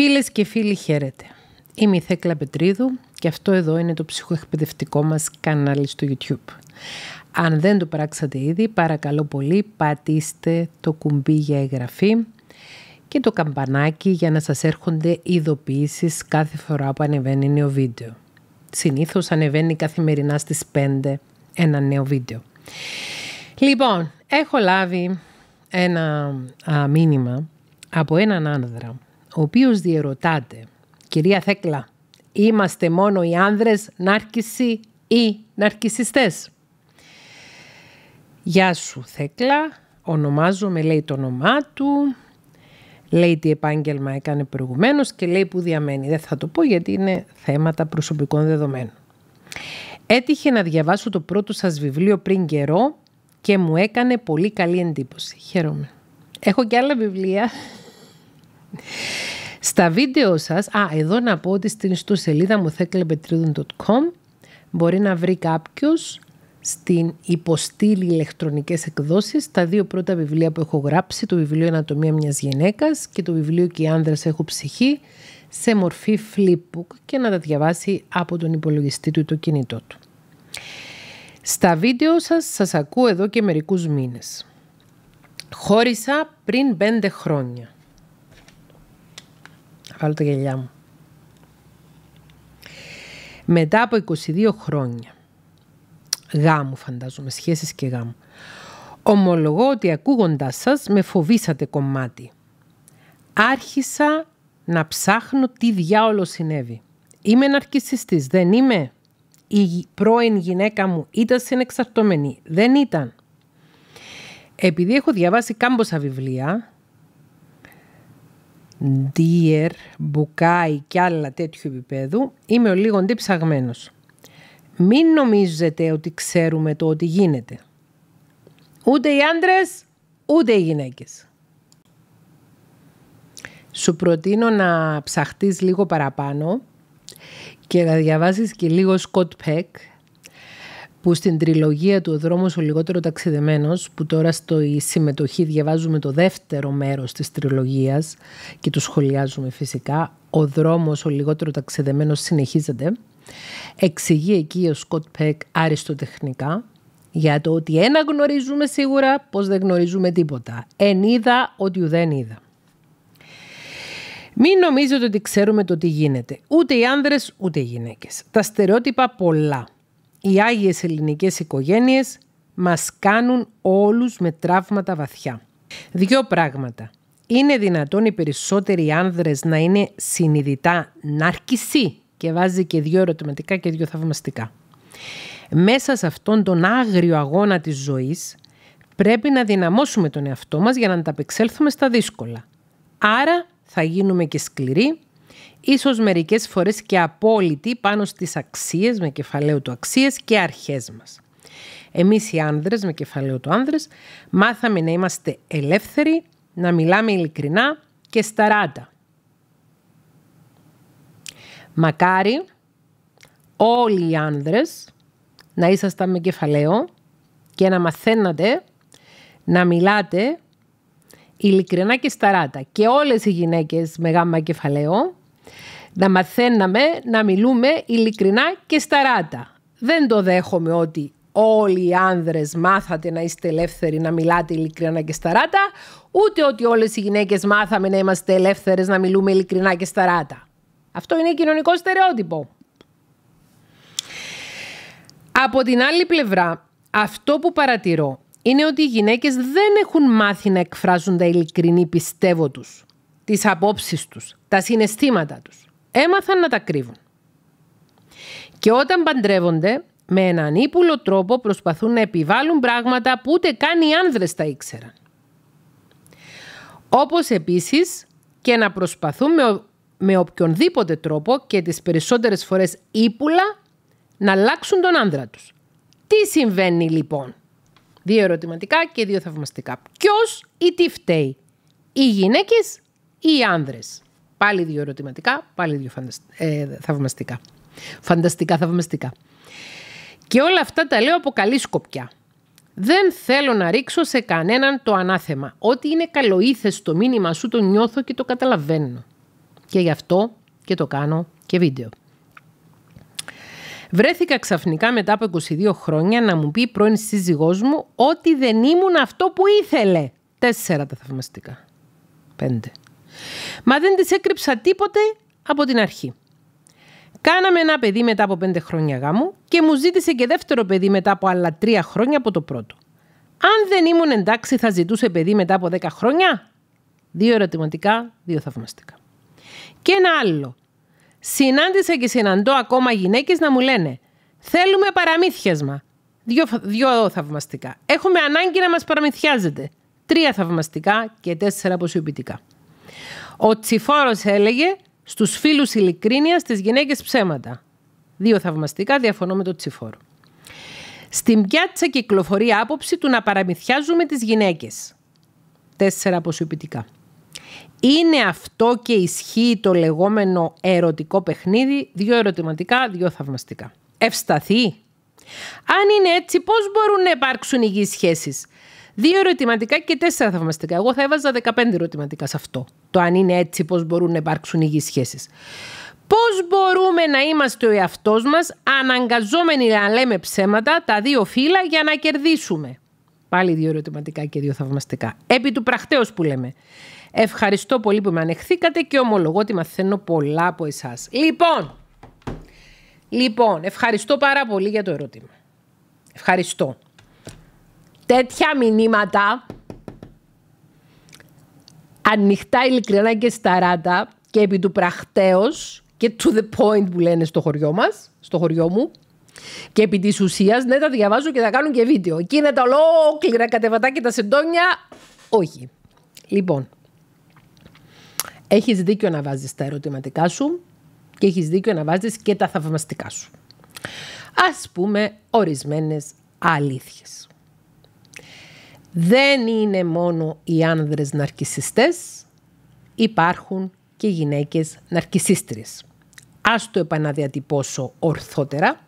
Φίλες και φίλοι χαίρετε. Είμαι η Θέκλα Πετρίδου και αυτό εδώ είναι το ψυχοεκπαιδευτικό μας κανάλι στο YouTube. Αν δεν το πράξατε ήδη, παρακαλώ πολύ πατήστε το κουμπί για εγγραφή και το καμπανάκι για να σας έρχονται ειδοποιήσεις κάθε φορά που ανεβαίνει νέο βίντεο. Συνήθως ανεβαίνει καθημερινά στις 5 ένα νέο βίντεο. Λοιπόν, έχω λάβει ένα μήνυμα από έναν άνδρα ο οποίος διερωτάται «Κυρία Θέκλα, είμαστε μόνο οι άνδρες νάρκηση ή ναρκισσιστές» «Γεια σου Θέκλα, ονομάζομαι» λέει το όνομά του, λέει τι επάγγελμα έκανε προηγουμένως και λέει που διαμένει. Δεν θα το πω γιατί είναι θέματα προσωπικών δεδομένων. Έτυχε να διαβάσω το πρώτο σας βιβλίο πριν καιρό και μου έκανε πολύ καλή εντύπωση. Χαίρομαι. Έχω και άλλα βιβλία στα βίντεο σας, α, εδώ να πω ότι στην ιστοσελίδα μου θέκλεπετρίδων.com μπορεί να βρει κάποιος στην υποστήλη ηλεκτρονικές εκδόσεις τα δύο πρώτα βιβλία που έχω γράψει, το βιβλίο «Ανατομία μιας γυναίκας» και το βιβλίο «Και οι άνδρες έχω ψυχή» σε μορφή flipbook και να τα διαβάσει από τον υπολογιστή του ή το κινητό του. Στα βίντεο σας σας ακούω εδώ και μερικούς μήνες. Χώρισα πριν πέντε χρόνια βάλω τα γυαλιά μου. Μετά από 22 χρόνια γάμου φαντάζομαι, σχέσεις και γάμου, ομολογώ ότι ακούγοντάς σας με φοβήσατε κομμάτι. Άρχισα να ψάχνω τι διάολο συνέβη. Είμαι ναρκισιστής, δεν είμαι. Η πρώην γυναίκα μου ήταν συνεξαρτωμένη, δεν ήταν. Επειδή έχω διαβάσει κάμποσα βιβλία, διερ, Μπουκάι και άλλα τέτοιου επίπεδου, είμαι ο λίγο ψαγμένος. Μην νομίζετε ότι ξέρουμε το ότι γίνεται. Ούτε οι άντρες, ούτε οι γυναίκες. Σου προτείνω να ψαχτείς λίγο παραπάνω και να διαβάσεις και λίγο Scott Peck που στην τριλογία του «Ο δρόμος ο λιγότερο ταξιδεμένος» που τώρα στο η συμμετοχή διαβάζουμε το δεύτερο μέρος της τριλογίας και το σχολιάζουμε φυσικά «Ο δρόμος ο λιγότερο ταξιδεμένος» συνεχίζεται εξηγεί εκεί ο Σκοτ Πεκ αριστοτεχνικά για το ότι ένα γνωρίζουμε σίγουρα πως δεν γνωρίζουμε τίποτα. Εν είδα ότι ουδέν είδα. Μην νομίζετε ότι ξέρουμε το τι γίνεται. Ούτε οι άνδρες ούτε οι γυναίκες. Τα στερεότυπα πολλά οι Άγιες ελληνικές οικογένειες μας κάνουν όλους με τραύματα βαθιά. Δύο πράγματα. Είναι δυνατόν οι περισσότεροι άνδρες να είναι συνειδητά ναρκισοί και βάζει και δύο ερωτηματικά και δύο θαυμαστικά. Μέσα σε αυτόν τον άγριο αγώνα της ζωής πρέπει να δυναμώσουμε τον εαυτό μας για να ανταπεξέλθουμε στα δύσκολα. Άρα θα γίνουμε και σκληροί, ίσως μερικές φορές και απόλυτη πάνω στις αξίες με κεφαλαίο του αξίες και αρχές μας. Εμείς οι άνδρες με κεφαλαίο του άνδρες μάθαμε να είμαστε ελεύθεροι, να μιλάμε ειλικρινά και σταράτα. Μακάρι όλοι οι άνδρες να ήσασταν με κεφαλαίο και να μαθαίνατε να μιλάτε ειλικρινά και σταράτα. Και όλες οι γυναίκες με γάμμα κεφαλαίο να μαθαίναμε να μιλούμε ειλικρινά και σταράτα. Δεν το δέχομαι ότι όλοι οι άνδρες μάθατε να είστε ελεύθεροι, να μιλάτε ειλικρινά και σταράτα, ούτε ότι όλες οι γυναίκες μάθαμε να είμαστε ελεύθερες, να μιλούμε ειλικρινά και σταράτα. Αυτό είναι κοινωνικό στερεότυπο. Από την άλλη πλευρά, αυτό που παρατηρώ είναι ότι οι γυναίκες δεν έχουν μάθει να εκφράζουν τα ειλικρινή πιστεύω τους, τις απόψεις τους, τα συναισθήματα τους έμαθαν να τα κρύβουν. Και όταν παντρεύονται, με έναν ύπουλο τρόπο προσπαθούν να επιβάλλουν πράγματα που ούτε καν οι άνδρες τα ήξεραν. Όπως επίσης και να προσπαθούν με, οποιονδήποτε τρόπο και τις περισσότερες φορές ύπουλα να αλλάξουν τον άνδρα τους. Τι συμβαίνει λοιπόν. Δύο ερωτηματικά και δύο θαυμαστικά. Ποιος ή τι φταίει. Οι γυναίκες ή οι άνδρες. Πάλι δύο ερωτηματικά, πάλι δύο ε, θαυμαστικά. Φανταστικά, θαυμαστικά. Και όλα αυτά τα λέω από καλή σκοπιά. Δεν θέλω να ρίξω σε κανέναν το ανάθεμα. Ό,τι είναι καλοήθες το μήνυμα σου το νιώθω και το καταλαβαίνω. Και γι' αυτό και το κάνω και βίντεο. Βρέθηκα ξαφνικά μετά από 22 χρόνια να μου πει η πρώην σύζυγός μου ότι δεν ήμουν αυτό που ήθελε. Τέσσερα τα θαυμαστικά. Πέντε. Μα δεν της έκρυψα τίποτε από την αρχή. Κάναμε ένα παιδί μετά από πέντε χρόνια γάμου και μου ζήτησε και δεύτερο παιδί μετά από άλλα τρία χρόνια από το πρώτο. Αν δεν ήμουν εντάξει, θα ζητούσε παιδί μετά από δέκα χρόνια. Δύο ερωτηματικά, δύο θαυμαστικά. Και ένα άλλο. Συνάντησα και συναντώ ακόμα γυναίκες να μου λένε Θέλουμε παραμύθιασμα. Δύο, δύο θαυμαστικά. Έχουμε ανάγκη να μας παραμυθιάζετε. Τρία θαυμαστικά και τέσσερα αποσιοποιητικά. Ο Τσιφόρος έλεγε στους φίλους ειλικρίνειας, στις γυναίκες ψέματα. Δύο θαυμαστικά, διαφωνώ με τον Τσιφόρο. Στην πιάτσα κυκλοφορεί άποψη του να παραμυθιάζουμε τις γυναίκες. Τέσσερα αποσιοποιητικά. Είναι αυτό και ισχύει το λεγόμενο ερωτικό παιχνίδι. Δύο ερωτηματικά, δύο θαυμαστικά. Ευσταθεί. Αν είναι έτσι, πώς μπορούν να υπάρξουν υγιείς σχέσεις. Δύο ερωτηματικά και τέσσερα θαυμαστικά. Εγώ θα έβαζα 15 ερωτηματικά σε αυτό. Το αν είναι έτσι, πώς μπορούν να υπάρξουν υγιείς σχέσεις. Πώς μπορούμε να είμαστε ο εαυτός μας, αναγκαζόμενοι να λέμε ψέματα τα δύο φύλλα για να κερδίσουμε. Πάλι δύο ερωτηματικά και δύο θαυμαστικά. Επί του πρακτέω που λέμε. Ευχαριστώ πολύ που με ανεχθήκατε και ομολογώ ότι μαθαίνω πολλά από εσάς. Λοιπόν, λοιπόν, ευχαριστώ πάρα πολύ για το ερώτημα. Ευχαριστώ τέτοια μηνύματα ανοιχτά ειλικρινά και σταράτα και επί του πραχτέως και to the point που λένε στο χωριό μας, στο χωριό μου και επί της ουσίας ναι τα διαβάζω και τα κάνω και βίντεο και είναι τα ολόκληρα κατεβατά και τα συντόνια, όχι. Λοιπόν, έχεις δίκιο να βάζεις τα ερωτηματικά σου και έχεις δίκιο να βάζεις και τα θαυμαστικά σου. Ας πούμε ορισμένες αλήθειες δεν είναι μόνο οι άνδρες ναρκισιστές, υπάρχουν και γυναίκες ναρκισίστρες. Ας το επαναδιατυπώσω ορθότερα.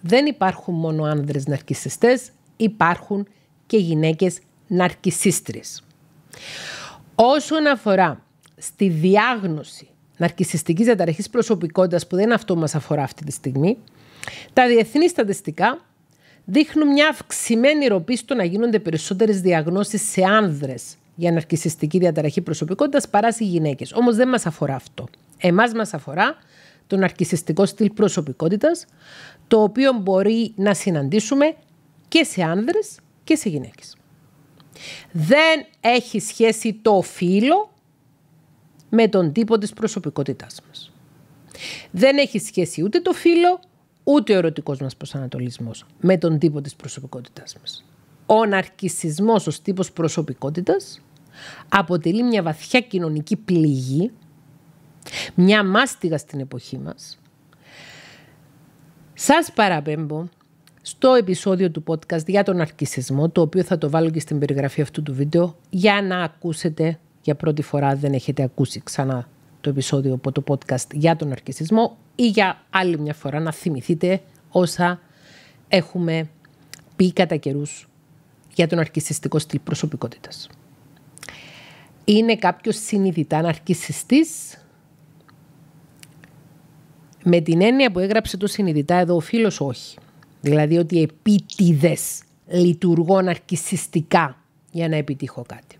Δεν υπάρχουν μόνο άνδρες ναρκισιστές, υπάρχουν και γυναίκες ναρκισίστρες. Όσον αφορά στη διάγνωση ναρκισιστικής διαταραχής προσωπικότητας που δεν αυτό μας αφορά αυτή τη στιγμή, τα διεθνή στατιστικά δείχνουν μια αυξημένη ροπή στο να γίνονται περισσότερες διαγνώσεις σε άνδρες για ναρκιστική διαταραχή προσωπικότητας παρά σε γυναίκες. Όμως δεν μας αφορά αυτό. Εμάς μας αφορά τον ναρκιστικό στυλ προσωπικότητας, το οποίο μπορεί να συναντήσουμε και σε άνδρες και σε γυναίκες. Δεν έχει σχέση το φύλλο με τον τύπο της προσωπικότητάς μας. Δεν έχει σχέση ούτε το φύλλο ούτε ο ερωτικός μας προσανατολισμός με τον τύπο της προσωπικότητάς μας. Ο ναρκισμό ως τύπος προσωπικότητας αποτελεί μια βαθιά κοινωνική πληγή, μια μάστιγα στην εποχή μας. Σας παραπέμπω στο επεισόδιο του podcast για τον ναρκισισμό, το οποίο θα το βάλω και στην περιγραφή αυτού του βίντεο, για να ακούσετε για πρώτη φορά, δεν έχετε ακούσει ξανά το επεισόδιο από το podcast για τον αρκισισμό ή για άλλη μια φορά να θυμηθείτε όσα έχουμε πει κατά καιρούς για τον αρκισιστικό στυλ προσωπικότητας. Είναι κάποιος συνειδητά αναρκισιστής με την έννοια που έγραψε το συνειδητά εδώ ο φίλος όχι. Δηλαδή ότι επίτηδες λειτουργώ αρκισιστικά για να επιτύχω κάτι.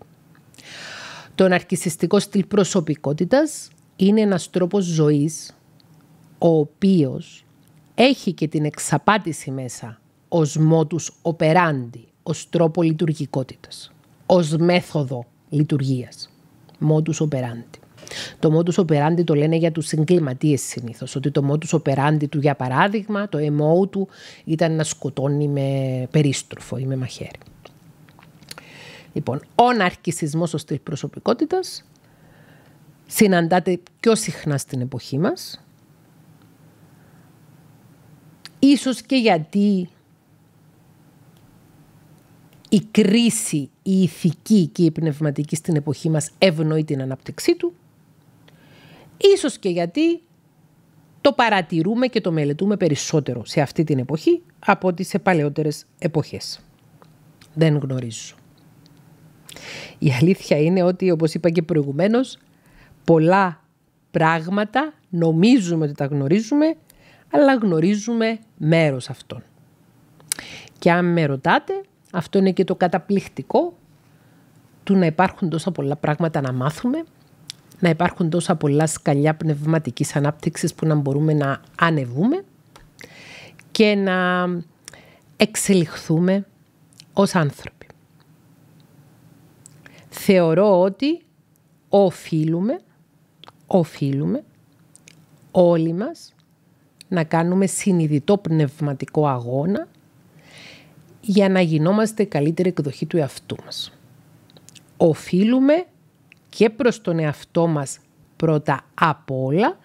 Τον αρκισιστικό στυλ προσωπικότητας είναι ένας τρόπος ζωής ο οποίος έχει και την εξαπάτηση μέσα ως μότους οπεράντη, ως τρόπο λειτουργικότητας, ως μέθοδο λειτουργίας. Μότους οπεράντη. Το μότους οπεράντη το λένε για τους εγκληματίες συνήθως, ότι το μότους οπεράντη του για παράδειγμα, το MO του ήταν να σκοτώνει με περίστροφο ή με μαχαίρι. Λοιπόν, ο ναρκισισμός ως της προσωπικότητας συναντάται πιο συχνά στην εποχή μας. Ίσως και γιατί η κρίση, η ηθική και η πνευματική στην εποχή μας ευνοεί την ανάπτυξή του. Ίσως και γιατί το παρατηρούμε και το μελετούμε περισσότερο σε αυτή την εποχή από ό,τι σε παλαιότερες εποχές. Δεν γνωρίζω. Η αλήθεια είναι ότι, όπως είπα και προηγουμένως, πολλά πράγματα νομίζουμε ότι τα γνωρίζουμε, αλλά γνωρίζουμε μέρος αυτών. Και αν με ρωτάτε, αυτό είναι και το καταπληκτικό του να υπάρχουν τόσα πολλά πράγματα να μάθουμε, να υπάρχουν τόσα πολλά σκαλιά πνευματικής ανάπτυξης που να μπορούμε να ανεβούμε και να εξελιχθούμε ως άνθρωποι. Θεωρώ ότι οφείλουμε οφείλουμε όλοι μας να κάνουμε συνειδητό πνευματικό αγώνα για να γινόμαστε καλύτερη εκδοχή του εαυτού μας. Οφείλουμε και προς τον εαυτό μας πρώτα απ' όλα,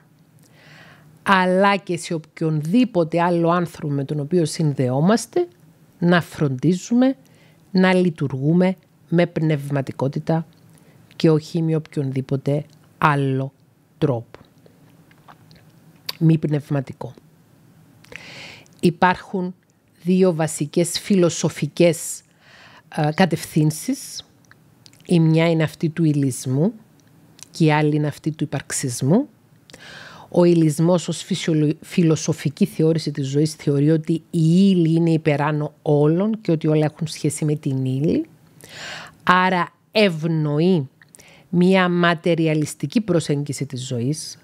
αλλά και σε οποιονδήποτε άλλο άνθρωπο με τον οποίο συνδεόμαστε, να φροντίζουμε να λειτουργούμε με πνευματικότητα και όχι με οποιονδήποτε άλλο τρόπο. Μη πνευματικό. Υπάρχουν δύο βασικές φιλοσοφικές ε, κατευθύνσεις. Η μια είναι αυτή του ηλισμού και η άλλη είναι αυτή του υπαρξισμού. Ο ηλισμός ως φιλοσοφική θεώρηση της ζωής θεωρεί ότι η ύλη είναι υπεράνω όλων και ότι όλα έχουν σχέση με την ύλη. Άρα ευνοεί μία ματεριαλιστική προσέγγιση της ζωής,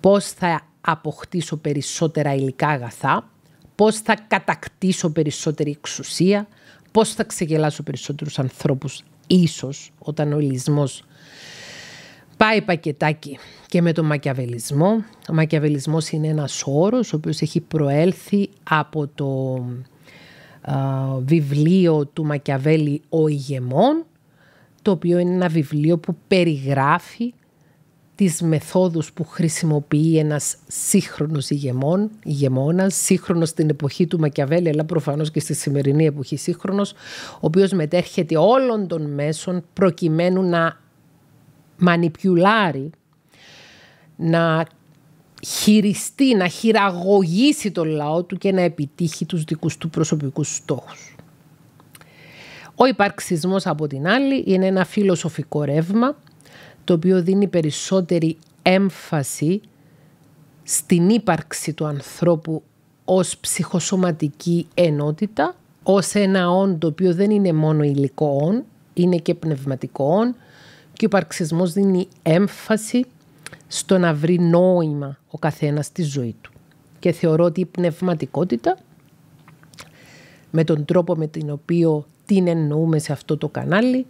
πώς θα αποκτήσω περισσότερα υλικά αγαθά, πώς θα κατακτήσω περισσότερη εξουσία, πώς θα ξεγελάσω περισσότερους ανθρώπους ίσως όταν ο ηλισμός πάει πακετάκι και με τον μακιαβελισμό. Ο μακιαβελισμός είναι ένας όρος ο οποίος έχει προέλθει από το βιβλίο του Μακιαβέλη «Ο ηγεμόν» το οποίο είναι ένα βιβλίο που περιγράφει τις μεθόδους που χρησιμοποιεί ένας σύγχρονος ηγεμόν, ηγεμόνας, σύγχρονος στην εποχή του Μακιαβέλη, αλλά προφανώς και στη σημερινή εποχή σύγχρονος, ο οποίος μετέρχεται όλων των μέσων προκειμένου να μανιπιουλάρει, να χειριστεί, να χειραγωγήσει τον λαό του και να επιτύχει τους δικούς του προσωπικούς στόχους. Ο υπαρξισμός από την άλλη είναι ένα φιλοσοφικό ρεύμα το οποίο δίνει περισσότερη έμφαση στην ύπαρξη του ανθρώπου ως ψυχοσωματική ενότητα, ως ένα όν το οποίο δεν είναι μόνο υλικό όν, είναι και πνευματικό όν και ο υπαρξισμός δίνει έμφαση στο να βρει νόημα ο καθένας στη ζωή του. Και θεωρώ ότι η πνευματικότητα με τον τρόπο με τον οποίο τι εννοούμε σε αυτό το κανάλι.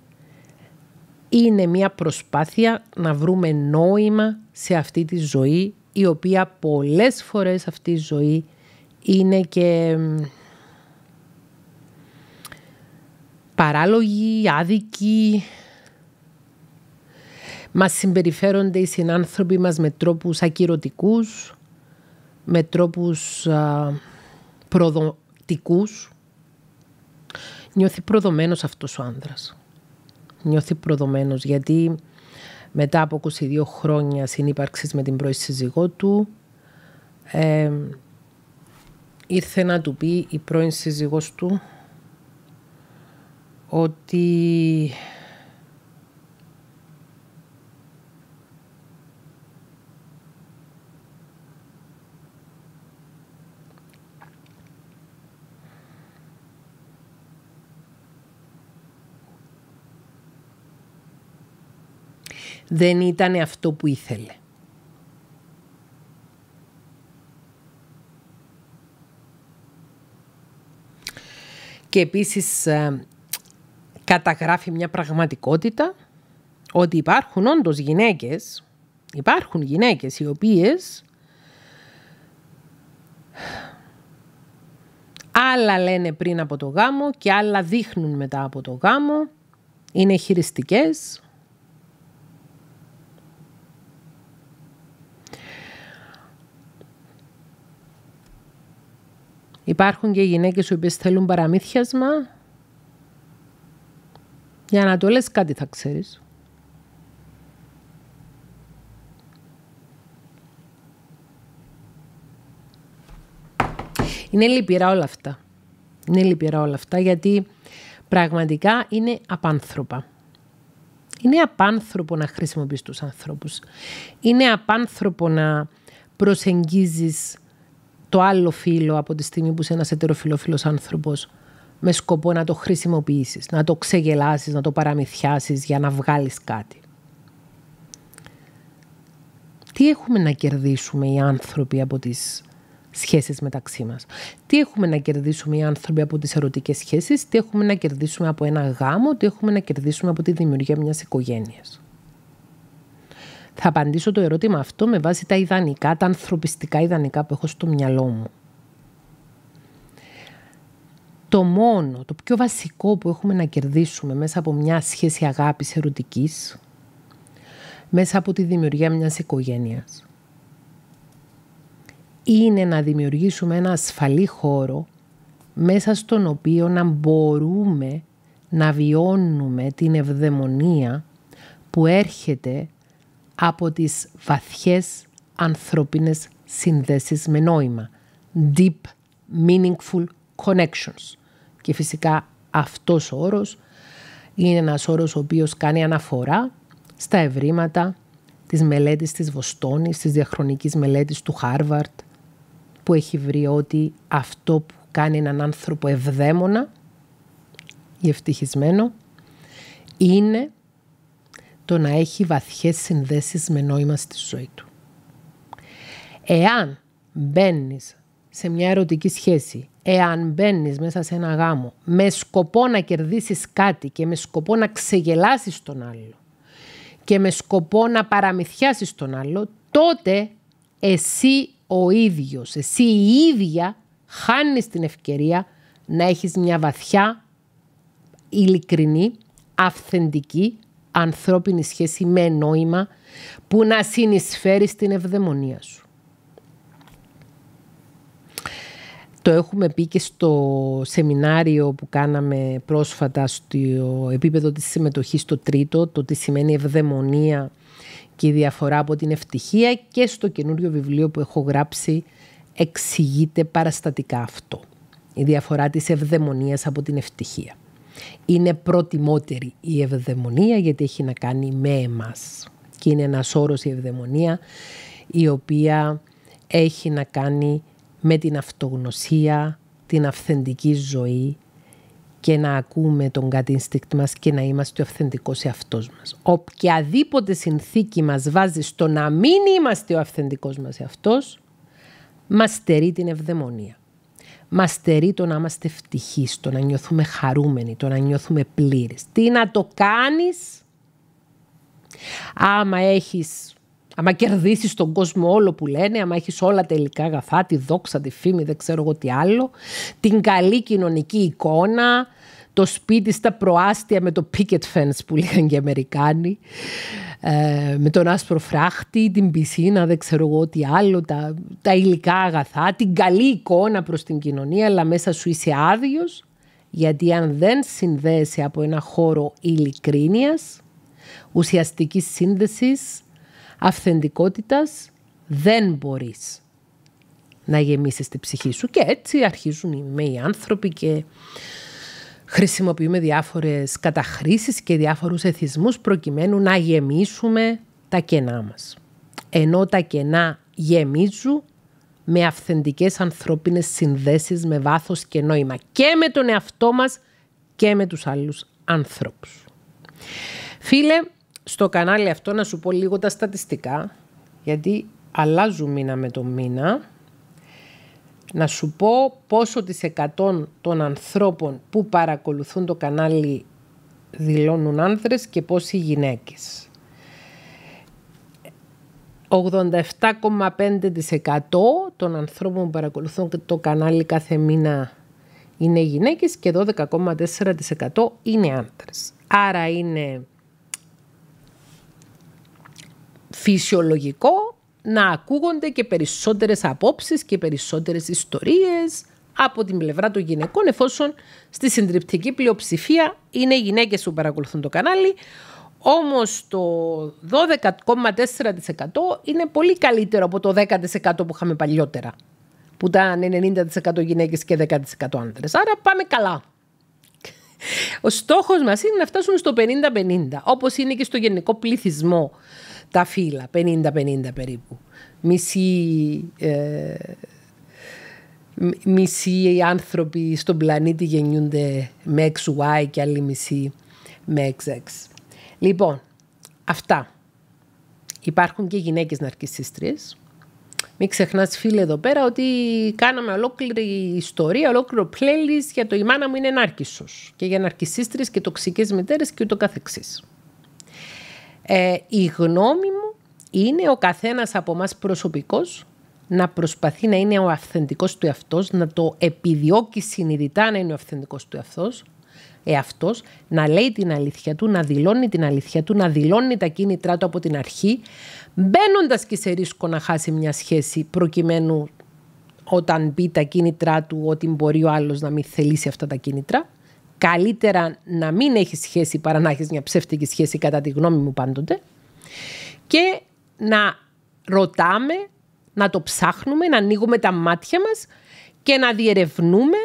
Είναι μια προσπάθεια να βρούμε νόημα σε αυτή τη ζωή η οποία πολλές φορές αυτή η ζωή είναι και παράλογη, άδικη. Μας συμπεριφέρονται οι συνάνθρωποι μας με τρόπους ακυρωτικούς, με τρόπους προδοτικούς νιώθει προδομένος αυτός ο άνδρας. Νιώθει προδομένος γιατί μετά από 22 χρόνια συνύπαρξης με την πρώην σύζυγό του ε, ήρθε να του πει η πρώην σύζυγός του ότι δεν ήταν αυτό που ήθελε. Και επίσης ε, καταγράφει μια πραγματικότητα ότι υπάρχουν όντως γυναίκες, υπάρχουν γυναίκες οι οποίες άλλα λένε πριν από το γάμο και άλλα δείχνουν μετά από το γάμο, είναι χειριστικές, Υπάρχουν και γυναίκε που θέλουν παραμύθιασμα. Για να το λες κάτι θα ξέρεις. Είναι λυπηρά όλα αυτά. Είναι λυπηρά όλα αυτά γιατί πραγματικά είναι απάνθρωπα. Είναι απάνθρωπο να χρησιμοποιείς τους ανθρώπους. Είναι απάνθρωπο να προσεγγίζεις το άλλο φίλο από τη στιγμή που είσαι ένας ετεροφιλόφιλος άνθρωπος, με σκοπό να το χρησιμοποιήσεις, να το ξεγελάσεις, να το παραμυθιάσεις για να βγάλεις κάτι. Τι έχουμε να κερδίσουμε οι άνθρωποι από τις σχέσεις μεταξύ μας. Τι έχουμε να κερδίσουμε οι άνθρωποι από τις ερωτικές σχέσεις, τι έχουμε να κερδίσουμε από ένα γάμο, τι έχουμε να κερδίσουμε από τη δημιουργία μιας οικογένειας. Θα απαντήσω το ερώτημα αυτό με βάση τα ιδανικά, τα ανθρωπιστικά ιδανικά που έχω στο μυαλό μου. Το μόνο, το πιο βασικό που έχουμε να κερδίσουμε μέσα από μια σχέση αγάπης ερωτικής, μέσα από τη δημιουργία μιας οικογένειας, είναι να δημιουργήσουμε ένα ασφαλή χώρο μέσα στον οποίο να μπορούμε να βιώνουμε την ευδαιμονία που έρχεται από τις βαθιές ανθρώπινες συνδέσεις με νόημα. Deep, meaningful connections. Και φυσικά αυτός ο όρος είναι ένας όρος ο οποίος κάνει αναφορά στα ευρήματα της μελέτης της Βοστόνης, της διαχρονικής μελέτης του Χάρβαρτ, που έχει βρει ότι αυτό που κάνει έναν άνθρωπο ευδαίμονα ή ευτυχισμένο είναι το να έχει βαθιές συνδέσεις με νόημα στη ζωή του. Εάν μπαίνεις σε μια ερωτική σχέση, εάν μπαίνεις μέσα σε ένα γάμο με σκοπό να κερδίσεις κάτι και με σκοπό να ξεγελάσεις τον άλλο και με σκοπό να παραμυθιάσεις τον άλλο, τότε εσύ ο ίδιος, εσύ η ίδια χάνεις την ευκαιρία να έχεις μια βαθιά, ειλικρινή, αυθεντική ανθρώπινη σχέση με νόημα που να συνεισφέρει στην ευδαιμονία σου. Το έχουμε πει και στο σεμινάριο που κάναμε πρόσφατα στο επίπεδο της συμμετοχής στο τρίτο, το τι σημαίνει ευδαιμονία και η διαφορά από την ευτυχία και στο καινούριο βιβλίο που έχω γράψει εξηγείται παραστατικά αυτό. Η διαφορά της ευδαιμονίας από την ευτυχία είναι προτιμότερη η ευδαιμονία γιατί έχει να κάνει με εμάς. Και είναι ένας όρος η ευδαιμονία η οποία έχει να κάνει με την αυτογνωσία, την αυθεντική ζωή και να ακούμε τον instinct μας και να είμαστε ο αυθεντικός εαυτός μας. Οποιαδήποτε συνθήκη μας βάζει στο να μην είμαστε ο αυθεντικός μας εαυτός, μας στερεί την ευδαιμονία μα στερεί το να είμαστε ευτυχείς, το να νιώθουμε χαρούμενοι, το να νιώθουμε πλήρε. Τι να το κάνεις άμα κερδίσει τον κόσμο όλο που λένε. Άμα κερδίσεις τον κόσμο όλο που λένε, άμα έχεις όλα τα υλικά αγαθά, τη δόξα, τη φήμη, δεν ξέρω εγώ τι άλλο, την καλή κοινωνική εικόνα, το σπίτι στα προάστια με το picket fence που λέγανε και οι Αμερικάνοι, ε, με τον άσπρο φράχτη, την πισίνα, δεν ξέρω εγώ τι άλλο, τα, τα υλικά αγαθά, την καλή εικόνα προς την κοινωνία, αλλά μέσα σου είσαι άδειος, γιατί αν δεν συνδέεσαι από ένα χώρο ειλικρίνειας, ουσιαστικής σύνδεσης, αυθεντικότητας, δεν μπορείς να γεμίσεις τη ψυχή σου. Και έτσι αρχίζουν οι, οι άνθρωποι και Χρησιμοποιούμε διάφορες καταχρήσεις και διάφορους εθισμούς προκειμένου να γεμίσουμε τα κενά μας. Ενώ τα κενά γεμίζουν με αυθεντικές ανθρώπινες συνδέσεις με βάθος και νόημα και με τον εαυτό μας και με τους άλλους ανθρώπους. Φίλε, στο κανάλι αυτό να σου πω λίγο τα στατιστικά, γιατί αλλάζουν μήνα με το μήνα να σου πω πόσο τις εκατόν των ανθρώπων που παρακολουθούν το κανάλι δηλώνουν άνδρες και πόσοι γυναίκες. 87,5% των ανθρώπων που παρακολουθούν το κανάλι κάθε μήνα είναι γυναίκες και 12,4% είναι άντρες, Άρα είναι φυσιολογικό να ακούγονται και περισσότερες απόψεις και περισσότερες ιστορίες από την πλευρά των γυναικών εφόσον στη συντριπτική πλειοψηφία είναι οι γυναίκες που παρακολουθούν το κανάλι όμως το 12,4% είναι πολύ καλύτερο από το 10% που είχαμε παλιότερα που ήταν 90% γυναίκες και 10% άνδρες. Άρα πάμε καλά. Ο στόχος μας είναι να φτάσουμε στο 50-50 όπως είναι και στο γενικό πληθυσμό τα φύλλα, 50-50 περίπου. Μισή, ε, μισή οι άνθρωποι στον πλανήτη γεννιούνται με XY και άλλοι μισή με XX. Λοιπόν, αυτά. Υπάρχουν και γυναίκες ναρκισσίστριες. Μην ξεχνάς φίλε εδώ πέρα ότι κάναμε ολόκληρη ιστορία, ολόκληρο playlist για το «Η μάνα μου είναι νάρκισσος» και για ναρκισσίστρες και τοξικές μητέρες και ούτω καθεξής. Ε, η γνώμη μου είναι ο καθένας από μας προσωπικός να προσπαθεί να είναι ο αυθεντικός του εαυτός, να το επιδιώκει συνειδητά να είναι ο αυθεντικός του εαυτός, εαυτός, να λέει την αλήθεια του, να δηλώνει την αλήθεια του, να δηλώνει τα κίνητρά του από την αρχή, μπαίνοντας και σε ρίσκο να χάσει μια σχέση προκειμένου όταν πει τα κίνητρά του ότι μπορεί ο άλλος να μην θελήσει αυτά τα κίνητρα καλύτερα να μην έχεις σχέση παρά να έχεις μια ψεύτικη σχέση κατά τη γνώμη μου πάντοτε και να ρωτάμε, να το ψάχνουμε, να ανοίγουμε τα μάτια μας και να διερευνούμε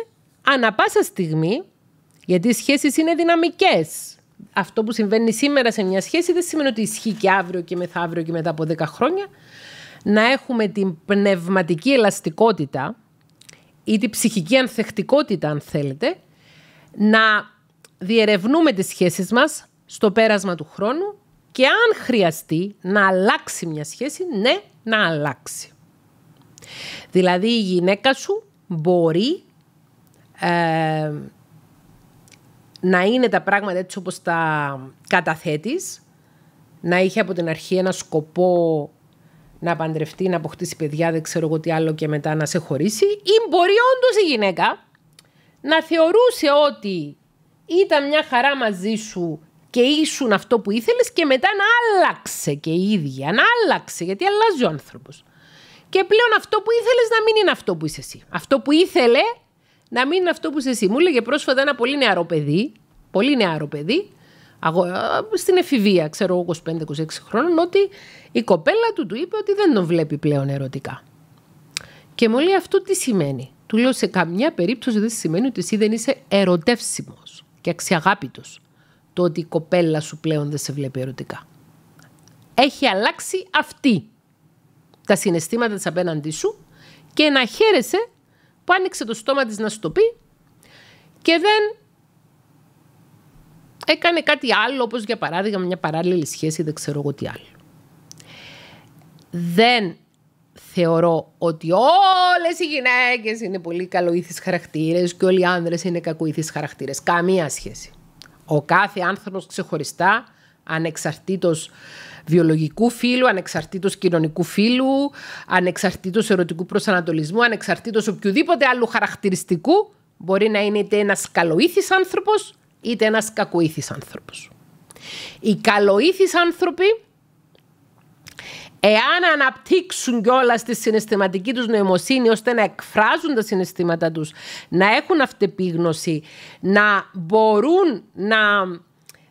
ανά πάσα στιγμή γιατί οι σχέσεις είναι δυναμικές. Αυτό που συμβαίνει σήμερα σε μια σχέση δεν σημαίνει ότι ισχύει και αύριο και μεθαύριο και μετά από 10 χρόνια. Να έχουμε την πνευματική ελαστικότητα ή την ψυχική ανθεκτικότητα αν θέλετε να διερευνούμε τις σχέσεις μας στο πέρασμα του χρόνου και αν χρειαστεί να αλλάξει μια σχέση, ναι, να αλλάξει. Δηλαδή η γυναίκα σου μπορεί ε, να είναι τα πράγματα έτσι όπως τα καταθέτεις, να είχε από την αρχή ένα σκοπό να παντρευτεί, να αποκτήσει παιδιά, δεν ξέρω εγώ τι άλλο και μετά να σε χωρίσει ή μπορεί όντως η μπορει η γυναικα να θεωρούσε ότι ήταν μια χαρά μαζί σου και ήσουν αυτό που ήθελες και μετά να άλλαξε και η ίδια, να άλλαξε γιατί αλλάζει ο άνθρωπος. Και πλέον αυτό που ήθελες να μην είναι αυτό που είσαι εσύ. Αυτό που ήθελε να μην είναι αυτό που είσαι εσύ. Μου έλεγε πρόσφατα ένα πολύ νεαρό παιδί, πολύ νεαρό παιδί, ε, στην εφηβεία, ξέρω εγώ 25-26 χρόνων, ότι η κοπέλα του του είπε ότι δεν τον βλέπει πλέον ερωτικά. Και μου λέει αυτό τι σημαίνει. Του λέω σε καμιά περίπτωση δεν σημαίνει ότι εσύ δεν είσαι ερωτεύσιμος και αξιαγάπητος το ότι η κοπέλα σου πλέον δεν σε βλέπει ερωτικά. Έχει αλλάξει αυτή τα συναισθήματα της απέναντί σου και να χαίρεσαι που άνοιξε το στόμα της να σου το πει και δεν έκανε κάτι άλλο, όπως για παράδειγμα μια παράλληλη σχέση, δεν ξέρω εγώ τι άλλο. Δεν θεωρώ ότι όλες οι γυναίκες είναι πολύ καλοήθης χαρακτήρες και όλοι οι άνδρες είναι κακοήθης χαρακτήρες. Καμία σχέση. Ο κάθε άνθρωπος ξεχωριστά, ανεξαρτήτως βιολογικού φύλου, ανεξαρτήτως κοινωνικού φύλου, ανεξαρτήτως ερωτικού προσανατολισμού, ανεξαρτήτως οποιοδήποτε άλλου χαρακτηριστικού, μπορεί να είναι είτε ένας καλοήθης άνθρωπος, είτε ένας κακοήθης άνθρωπος Οι καλοήθης άνθρωποι εάν αναπτύξουν κιόλας τη συναισθηματική τους νοημοσύνη ώστε να εκφράζουν τα συναισθήματα τους, να έχουν αυτεπίγνωση, να μπορούν να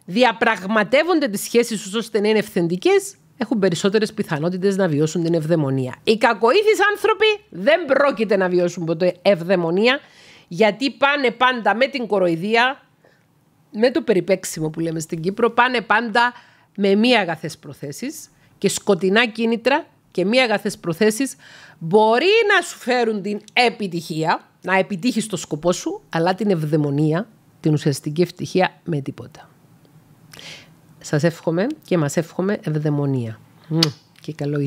διαπραγματεύονται τις σχέσεις τους ώστε να είναι ευθεντικές, έχουν περισσότερες πιθανότητες να βιώσουν την ευδαιμονία. Οι κακοήθεις άνθρωποι δεν πρόκειται να βιώσουν ποτέ ευδαιμονία, γιατί πάνε πάντα με την κοροϊδία, με το περιπέξιμο που λέμε στην Κύπρο, πάνε πάντα με μία αγαθές προθέσεις και σκοτεινά κίνητρα και μη αγαθές προθέσεις μπορεί να σου φέρουν την επιτυχία, να επιτύχεις το σκοπό σου, αλλά την ευδαιμονία, την ουσιαστική ευτυχία με τίποτα. Σας εύχομαι και μας εύχομαι ευδαιμονία. Και καλό